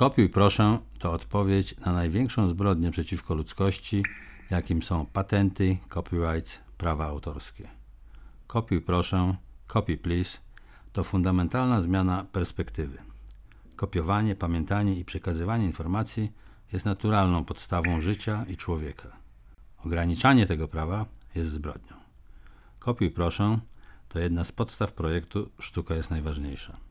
Kopiuj proszę to odpowiedź na największą zbrodnię przeciwko ludzkości, jakim są patenty, copyrights, prawa autorskie. Kopiuj proszę, copy please to fundamentalna zmiana perspektywy. Kopiowanie, pamiętanie i przekazywanie informacji jest naturalną podstawą życia i człowieka. Ograniczanie tego prawa jest zbrodnią. Kopiuj proszę to jedna z podstaw projektu Sztuka jest najważniejsza.